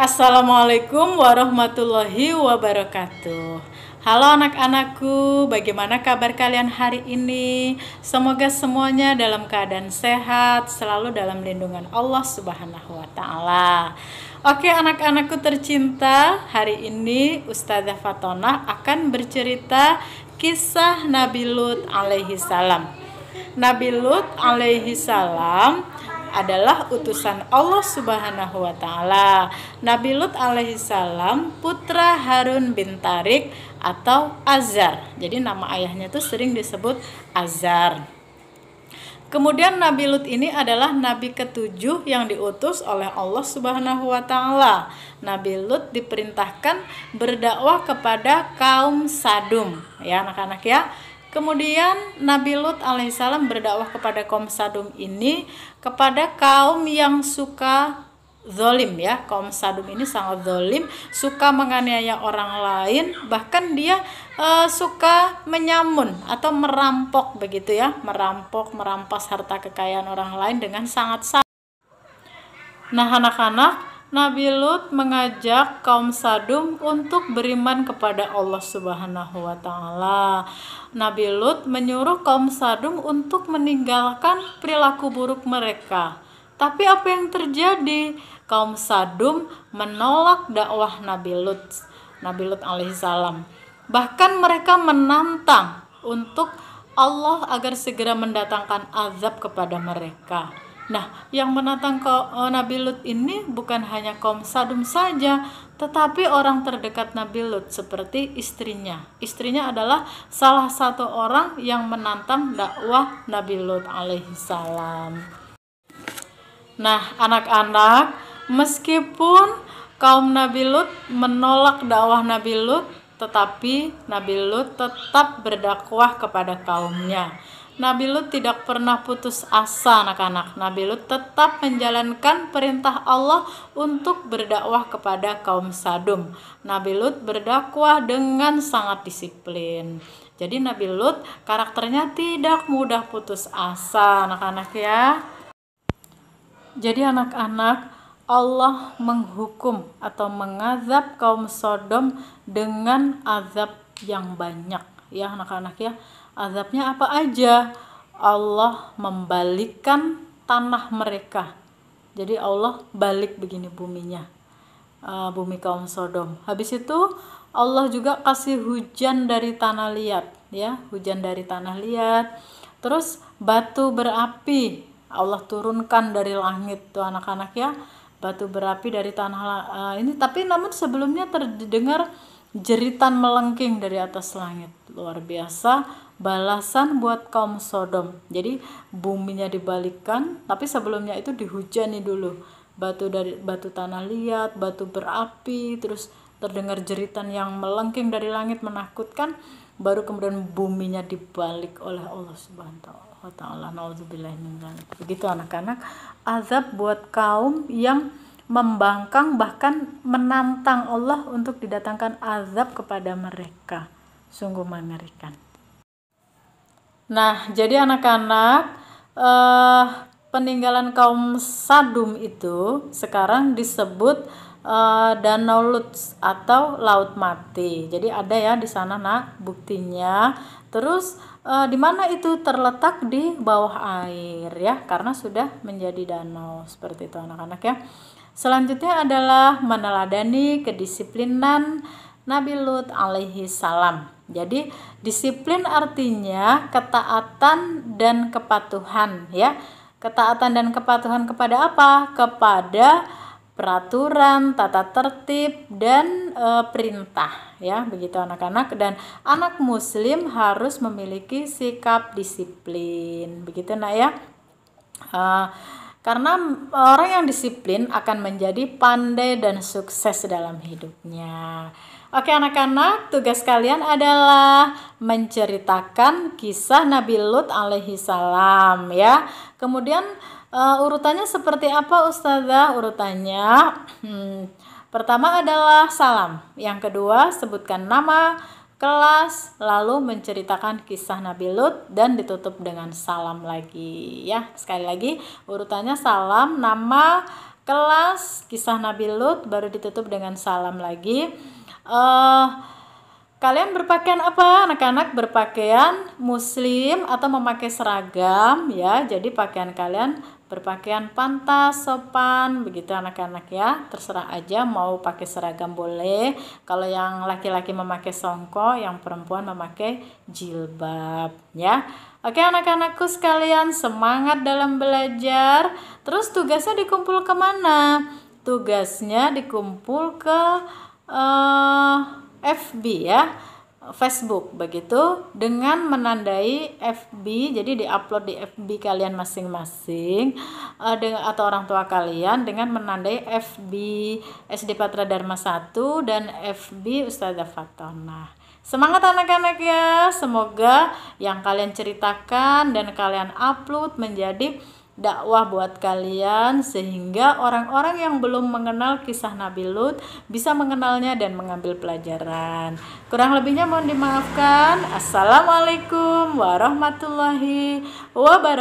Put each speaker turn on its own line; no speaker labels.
Assalamualaikum warahmatullahi wabarakatuh. Halo anak-anakku, bagaimana kabar kalian hari ini? Semoga semuanya dalam keadaan sehat, selalu dalam lindungan Allah Subhanahu wa taala. Oke, anak-anakku tercinta, hari ini Ustazah Fatona akan bercerita kisah Nabi Lut alaihi salam. Nabi Lut alaihi salam adalah utusan Allah Subhanahu wa taala. Nabi Lut alaihissalam putra Harun bin Tarik atau Azar. Jadi nama ayahnya itu sering disebut Azar. Kemudian Nabi Lut ini adalah nabi ketujuh yang diutus oleh Allah Subhanahu wa taala. Nabi Lut diperintahkan berdakwah kepada kaum Sadum, ya anak-anak ya Kemudian Nabi Lut alaihissalam berdakwah kepada kaum Sadum ini kepada kaum yang suka zolim ya kaum Sadum ini sangat zolim suka menganiaya orang lain bahkan dia e, suka menyamun atau merampok begitu ya merampok merampas harta kekayaan orang lain dengan sangat nah anak-anak Nabi Lut mengajak kaum Sadum untuk beriman kepada Allah Subhanahu wa taala. Nabi Lut menyuruh kaum Sadum untuk meninggalkan perilaku buruk mereka. Tapi apa yang terjadi? Kaum Sadum menolak dakwah Nabi Lut. Nabi Lut alaihissalam. Bahkan mereka menantang untuk Allah agar segera mendatangkan azab kepada mereka. Nah, yang menantang eh, Nabi Lut ini bukan hanya kaum Sadum saja, tetapi orang terdekat Nabi Lut seperti istrinya. Istrinya adalah salah satu orang yang menantang dakwah Nabi Lut alaihissalam. Nah, anak-anak, meskipun kaum Nabi Lut menolak dakwah Nabi Lut, tetapi Nabi Lut tetap berdakwah kepada kaumnya. Nabi Lut tidak pernah putus asa anak-anak. Nabi Lut tetap menjalankan perintah Allah untuk berdakwah kepada kaum Sadum. Nabi Lut berdakwah dengan sangat disiplin. Jadi Nabi Lut karakternya tidak mudah putus asa anak-anak ya. Jadi anak-anak Allah menghukum atau mengazab kaum Sodom dengan azab yang banyak ya anak-anak ya Azabnya apa aja? Allah membalikkan tanah mereka. Jadi Allah balik begini buminya. Eh, bumi kaum Sodom. Habis itu Allah juga kasih hujan dari tanah liat, ya, hujan dari tanah liat. Terus batu berapi Allah turunkan dari langit tuh anak-anak ya. Batu berapi dari tanah uh, ini tapi namun sebelumnya terdengar jeritan melengking dari atas langit. Luar biasa balasan buat kaum Sodom. Jadi buminya dibalikkan, tapi sebelumnya itu dihujani dulu. Batu dari batu tanah liat, batu berapi, terus terdengar jeritan yang melengking dari langit menakutkan, baru kemudian buminya dibalik oleh Allah Subhanahu wa taala. Nauzubillah Begitu anak-anak, azab buat kaum yang membangkang bahkan menantang Allah untuk didatangkan azab kepada mereka. Sungguh mengerikan. Nah, jadi anak-anak eh, peninggalan kaum Sadum itu sekarang disebut eh, Danau Lutz atau Laut Mati. Jadi ada ya di sana nak buktinya. Terus eh, di mana itu terletak di bawah air ya karena sudah menjadi danau seperti itu anak-anak ya. Selanjutnya adalah meneladani kedisiplinan Nabi Lut alaihi salam. Jadi disiplin artinya ketaatan dan kepatuhan ya. Ketaatan dan kepatuhan kepada apa? Kepada peraturan, tata tertib dan e, perintah ya, begitu anak-anak dan anak muslim harus memiliki sikap disiplin. Begitu Nak ya. E, karena orang yang disiplin akan menjadi pandai dan sukses dalam hidupnya. Oke anak-anak, tugas kalian adalah menceritakan kisah Nabi Lut alaihi salam ya. Kemudian uh, urutannya seperti apa Ustazah? Urutannya hmm, pertama adalah salam, yang kedua sebutkan nama, kelas lalu menceritakan kisah Nabi Lut dan ditutup dengan salam lagi ya sekali lagi urutannya salam nama kelas kisah Nabi Lut baru ditutup dengan salam lagi uh, Kalian berpakaian apa? Anak-anak berpakaian muslim atau memakai seragam ya. Jadi pakaian kalian berpakaian pantas, sopan, begitu anak-anak ya. Terserah aja mau pakai seragam boleh. Kalau yang laki-laki memakai songkok yang perempuan memakai jilbab ya. Oke anak-anakku sekalian, semangat dalam belajar. Terus tugasnya dikumpul kemana? Tugasnya dikumpul ke uh, eh, FB ya. Facebook begitu dengan menandai FB jadi diupload di FB kalian masing-masing uh, atau orang tua kalian dengan menandai FB SD Patra Dharma 1 dan FB Ustazah Fatona. Semangat anak-anak ya. Semoga yang kalian ceritakan dan kalian upload menjadi dakwah buat kalian sehingga orang-orang yang belum mengenal kisah Nabi Lut bisa mengenalnya dan mengambil pelajaran. Kurang lebihnya mohon dimaafkan. Assalamualaikum warahmatullahi wabarakatuh.